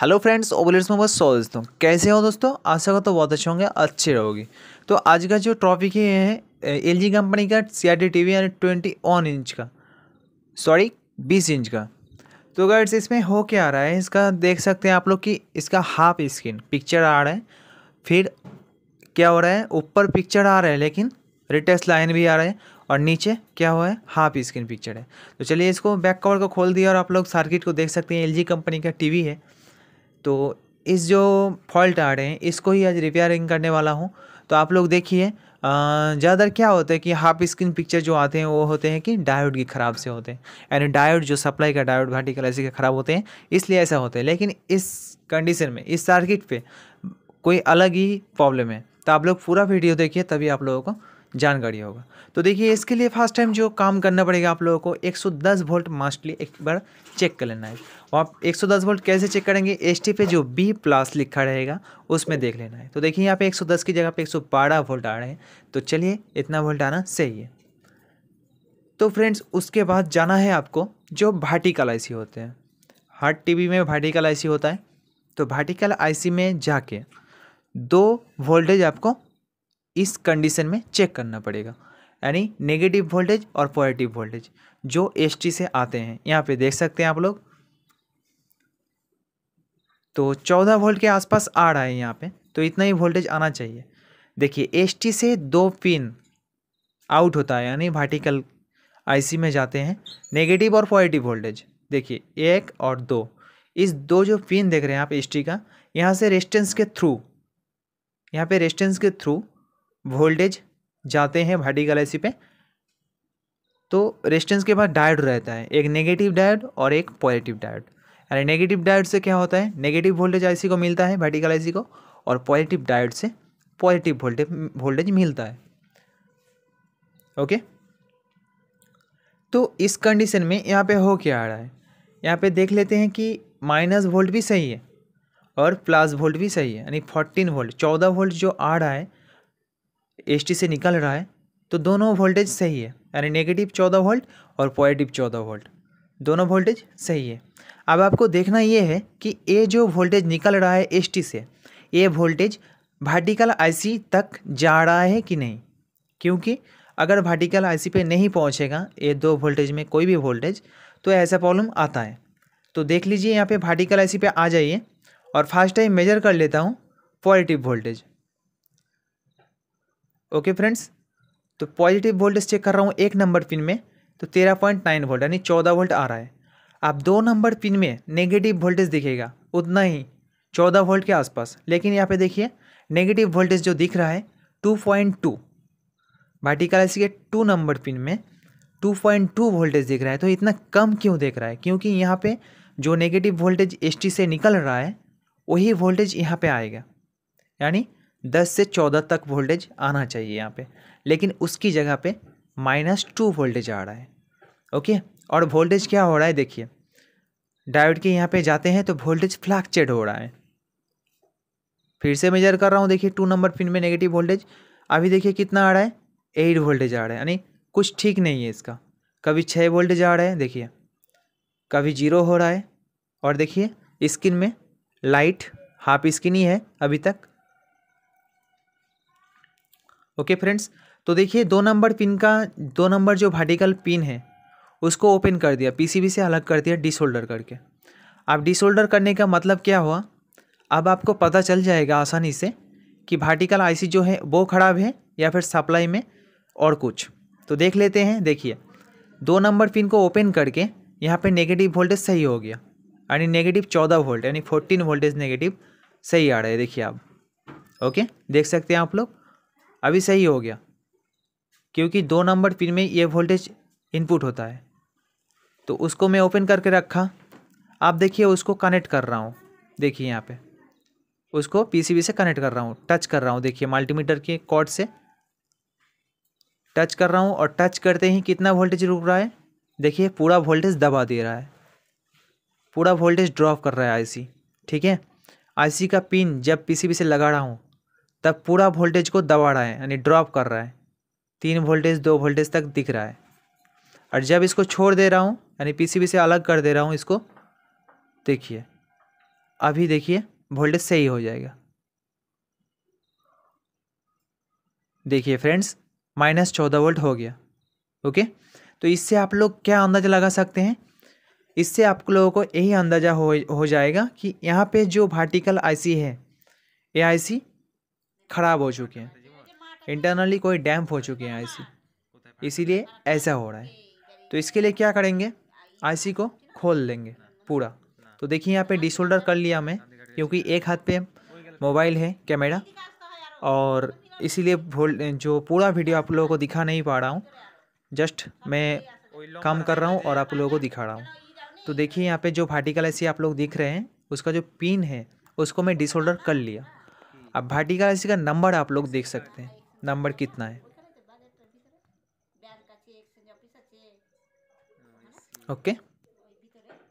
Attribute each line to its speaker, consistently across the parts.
Speaker 1: hello friends ओबलेट्स में बस सौ दोस्तों कैसे हो दोस्तों आशा करता तो बहुत अच्छे होंगे अच्छे रहोगे तो आज का जो टॉपिक है है एल कंपनी का C R T T V यानी ट्वेंटी वन इंच का सॉरी बीस इंच का तो अगर इसमें हो क्या आ रहा है इसका देख सकते हैं आप लोग कि इसका हाफ स्क्रीन पिक्चर आ रहा है फिर क्या हो रहा है ऊपर पिक्चर आ रहा है लेकिन रिटेस्ट लाइन भी आ रहा है और नीचे क्या हुआ है हाफ स्क्रीन पिक्चर है तो चलिए इसको बैक कवर को खोल दिया और आप लोग सर्किट को देख सकते हैं एल कंपनी का टीवी है तो इस जो फॉल्ट आ रहे हैं इसको ही आज रिपेयरिंग करने वाला हूँ तो आप लोग देखिए ज़्यादातर क्या होता है कि हाफ स्क्रीन पिक्चर जो आते हैं वो होते हैं कि डायोड की ख़राब से होते हैं यानी डायोड जो सप्लाई का डायोड घाटी का ऐसे के ख़राब होते हैं इसलिए ऐसा होता है लेकिन इस कंडीशन में इस सर्किट पे कोई अलग ही प्रॉब्लम है तो आप लोग पूरा वीडियो देखिए तभी आप लोगों को जानकारी होगा तो देखिए इसके लिए फर्स्ट टाइम जो काम करना पड़ेगा आप लोगों को 110 वोल्ट मास्टली एक बार चेक कर लेना है और आप 110 वोल्ट कैसे चेक करेंगे एस पे जो बी प्लस लिखा रहेगा उसमें देख लेना है तो देखिए यहाँ पे 110 की जगह पे 112 वोल्ट आ रहे हैं तो चलिए इतना वोल्ट आना सही है तो फ्रेंड्स उसके बाद जाना है आपको जो भाटिकल आई होते हैं हार्ट टी में भाटिकल आई होता है तो भाटिकल आई में जाके दो वोल्टेज आपको इस कंडीशन में चेक करना पड़ेगा यानी नेगेटिव वोल्टेज और पॉजिटिव वोल्टेज जो एस से आते हैं यहाँ पे देख सकते हैं आप लोग तो चौदह वोल्ट के आसपास आ रहा है यहाँ पे तो इतना ही वोल्टेज आना चाहिए देखिए एस से दो पिन आउट होता है यानी वर्टिकल आईसी में जाते हैं नेगेटिव और पॉजिटिव वोल्टेज देखिए एक और दो इस दो जो पिन देख रहे हैं आप एस का यहाँ से रेस्टेंस के थ्रू यहाँ पे रेस्टेंस के थ्रू वोल्टेज जाते हैं भाटी गलेसी पे तो रेस्टेंस के बाद डायोड रहता है एक नेगेटिव डायोड और एक पॉजिटिव डायोड यानी नेगेटिव डायोड से क्या होता है नेगेटिव वोल्टेज आईसी को मिलता है भाटी गलेसी को और पॉजिटिव डायोड से पॉजिटिव वोल्टेज वोल्टेज मिलता है ओके तो इस कंडीशन में यहाँ पे हो क्या आ रहा है यहाँ पे देख लेते हैं कि माइनस वोल्ट भी सही है और प्लस वोल्ट भी सही है यानी फोर्टीन वोल्ट चौदह वोल्ट जो आ रहा है एस से निकल रहा है तो दोनों वोल्टेज सही है यानी नेगेटिव चौदह वोल्ट और पॉजिटिव चौदह वोल्ट दोनों वोल्टेज सही है अब आपको देखना ये है कि ये जो वोल्टेज निकल रहा है एस से ये वोल्टेज वर्टिकल आईसी तक जा रहा है कि नहीं क्योंकि अगर वर्टिकल आईसी पे नहीं पहुंचेगा ये दो वोल्टेज में कोई भी वोल्टेज तो ऐसा प्रॉब्लम आता है तो देख लीजिए यहाँ पे वर्टिकल आईसी पे आ जाइए और फर्स्ट टाइम मेजर कर लेता हूँ पॉजिटिव वोल्टेज ओके फ्रेंड्स तो पॉजिटिव वोल्टेज चेक कर रहा हूँ एक नंबर पिन में तो तेरह पॉइंट नाइन वोल्ट यानी चौदह वोल्ट आ रहा है आप दो नंबर पिन में नेगेटिव वोल्टेज दिखेगा उतना ही चौदह वोल्ट के आसपास लेकिन यहाँ पे देखिए नेगेटिव वोल्टेज जो दिख रहा है two point two vertical IC के टू नंबर पिन में टू पॉइंट टू वोल्टेज दिख रहा है तो इतना कम क्यों देख रहा है क्योंकि यहाँ पर जो नेगेटिव वोल्टेज एस से निकल रहा है वही वोल्टेज यहाँ पर आएगा यानी दस से चौदह तक वोल्टेज आना चाहिए यहाँ पे लेकिन उसकी जगह पे माइनस टू वोल्टेज आ रहा है ओके और वोल्टेज क्या हो रहा है देखिए डायोड के यहाँ पे जाते हैं तो वोल्टेज फ्लैक्चेड हो रहा है फिर से मेजर कर रहा हूँ देखिए टू नंबर पिन में नेगेटिव वोल्टेज अभी देखिए कितना आ रहा है एट वोल्टेज आ रहा है यानी कुछ ठीक नहीं है इसका कभी छः वोल्टेज आ रहा है देखिए कभी जीरो हो रहा है और देखिए स्किन में लाइट हाफ स्किन ही है अभी तक ओके फ्रेंड्स तो देखिए दो नंबर पिन का दो नंबर जो वर्टिकल पिन है उसको ओपन कर दिया पीसीबी से अलग कर दिया डिसोल्डर करके अब डिसोल्डर करने का मतलब क्या हुआ अब आपको पता चल जाएगा आसानी से कि वर्टिकल आईसी जो है वो ख़राब है या फिर सप्लाई में और कुछ तो देख लेते हैं देखिए दो नंबर पिन को ओपन करके यहाँ पे नेगेटिव वोल्टेज सही हो गया यानी नेगेटिव चौदह वोल्ट यानी फोर्टीन वोल्टेज नेगेटिव सही आ रहा है देखिए आप ओके देख सकते हैं आप लोग अभी सही हो गया क्योंकि दो नंबर पिन में ये वोल्टेज इनपुट होता है तो उसको मैं ओपन करके रखा आप देखिए उसको कनेक्ट कर रहा हूँ देखिए यहाँ पे उसको पीसीबी से कनेक्ट कर रहा हूँ टच कर रहा हूँ देखिए मल्टीमीटर के कॉर्ड से टच कर रहा हूँ और टच करते ही कितना वोल्टेज रुक रहा है देखिए पूरा वोल्टेज दबा दे रहा है पूरा वोल्टेज ड्रॉप कर रहा है आईसी ठीक है आईसी का पिन जब पीसीबी से लगा रहा हूँ तक पूरा वोल्टेज को दबा रहा है यानी ड्रॉप कर रहा है तीन वोल्टेज दो वोल्टेज तक दिख रहा है और जब इसको छोड़ दे रहा हूँ यानी पीसीबी से अलग कर दे रहा हूँ इसको देखिए अभी देखिए वोल्टेज सही हो जाएगा देखिए फ्रेंड्स माइनस चौदह वोल्ट हो गया ओके तो इससे आप लोग क्या अंदाज़ा लगा सकते हैं इससे आप लोगों को यही अंदाज़ा हो हो जाएगा कि यहाँ पे जो वर्टिकल आईसी है ये सी ख़राब हो चुके हैं इंटरनली कोई डैम्प हो चुके हैं आईसी इसीलिए ऐसा हो रहा है तो इसके लिए क्या करेंगे आईसी को खोल लेंगे पूरा तो देखिए यहाँ पे डिसोल्डर कर लिया मैं क्योंकि एक हाथ पे मोबाइल है कैमरा और इसीलिए जो पूरा वीडियो आप लोगों को दिखा नहीं पा रहा हूँ जस्ट मैं काम कर रहा हूँ और आप लोगों को दिखा रहा हूँ तो देखिए यहाँ पे जो भाटिकल ऐसी आप लोग दिख रहे हैं उसका जो पिन है उसको मैं डिसोल्डर कर लिया अब भाटिका राशि का नंबर आप लोग देख सकते हैं नंबर कितना है ओके तो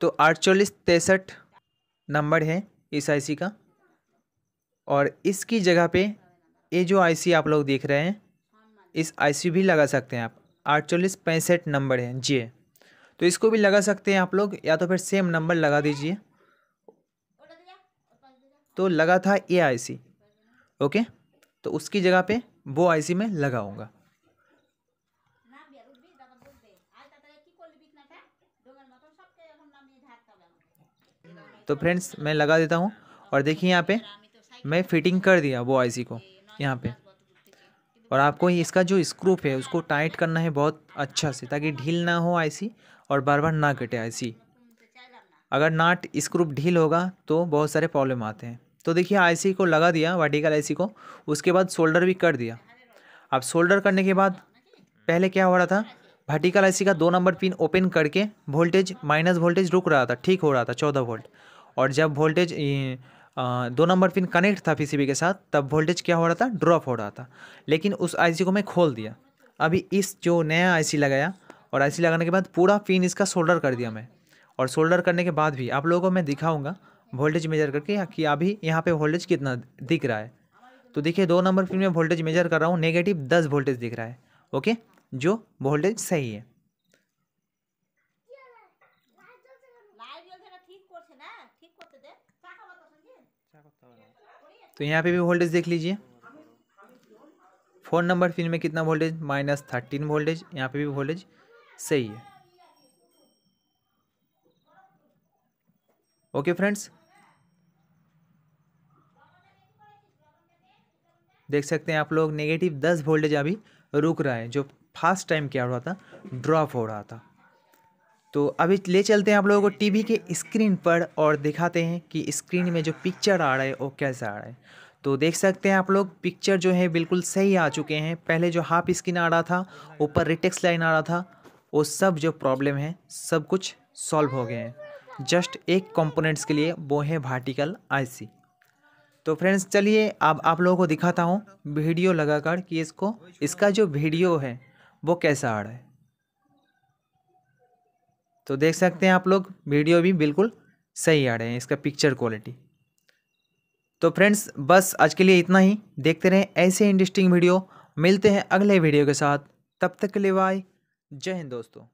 Speaker 1: तो अड़तालीस तिरसठ नंबर है इस आईसी का और इसकी जगह पे ये जो आईसी आप लोग देख रहे हैं इस आईसी भी लगा सकते हैं आप अड़तालीस पैंसठ नंबर है जी तो इसको भी लगा सकते हैं आप लोग या तो फिर सेम नंबर लगा दीजिए तो लगा था ए आईसी ओके तो उसकी जगह पे वो आईसी में लगाऊंगा तो फ्रेंड्स मैं लगा देता हूँ और देखिए यहाँ पे मैं फिटिंग कर दिया वो आईसी को यहाँ पे और आपको इसका जो स्क्रूप है उसको टाइट करना है बहुत अच्छा से ताकि ढील ना हो आईसी और बार बार ना कटे आईसी अगर नाट स्क्रूप ढील होगा तो बहुत सारे प्रॉब्लम आते हैं तो देखिए आईसी को लगा दिया वर्टिकल आईसी को उसके बाद शोल्डर भी कर दिया अब शोल्डर करने के बाद पहले क्या हो रहा था वर्टिकल आईसी का दो नंबर पिन ओपन करके वोल्टेज माइनस वोल्टेज रुक रहा था ठीक हो रहा था चौदह वोल्ट और जब वोल्टेज दो नंबर पिन कनेक्ट था पीसीबी के साथ तब वोल्टेज क्या हो रहा था ड्रॉप हो रहा था लेकिन उस आईसी को मैं खोल दिया अभी इस जो नया आईसी लगाया और आईसी लगाने के बाद पूरा पिन इसका सोल्डर कर दिया मैं और सोल्डर करने के बाद भी आप लोगों को मैं दिखाऊँगा वोल्टेज मेजर करके कि अभी यहाँ पर वोल्टेज कितना दिख रहा है तो देखिए दो नंबर पिन में वोल्टेज मेजर कर रहा हूँ नेगेटिव दस वोल्टेज दिख रहा है ओके जो वोल्टेज सही है तो यहाँ पे भी वोल्टेज देख लीजिए फोन नंबर फिन में कितना वोल्टेज माइनस थर्टीन वोल्टेज यहाँ पे भी वोल्टेज सही है ओके फ्रेंड्स देख सकते हैं आप लोग नेगेटिव दस वोल्टेज अभी रुक रहा है जो फास्ट टाइम क्या हो रहा था ड्रॉप हो रहा था तो अभी ले चलते हैं आप लोगों को टीवी के स्क्रीन पर और दिखाते हैं कि स्क्रीन में जो पिक्चर आ रहा है वो कैसा आ रहा है तो देख सकते हैं आप लोग पिक्चर जो है बिल्कुल सही आ चुके हैं पहले जो हाफ स्क्रीन आ रहा था ऊपर रिटेक्स लाइन आ रहा था वो सब जो प्रॉब्लम है सब कुछ सॉल्व हो गए हैं जस्ट एक कंपोनेंट्स के लिए वो है भार्टिकल आईसी तो फ्रेंड्स चलिए अब आप लोगों को दिखाता हूँ वीडियो लगाकर कि इसको इसका जो वीडियो है वो कैसा आ रहा है तो देख सकते हैं आप लोग वीडियो भी बिल्कुल सही आ रहे हैं इसका पिक्चर क्वालिटी तो फ्रेंड्स बस आज के लिए इतना ही देखते रहें ऐसे इंटरेस्टिंग वीडियो मिलते हैं अगले वीडियो के साथ तब तक के लिए बाय जय हिंद दोस्तों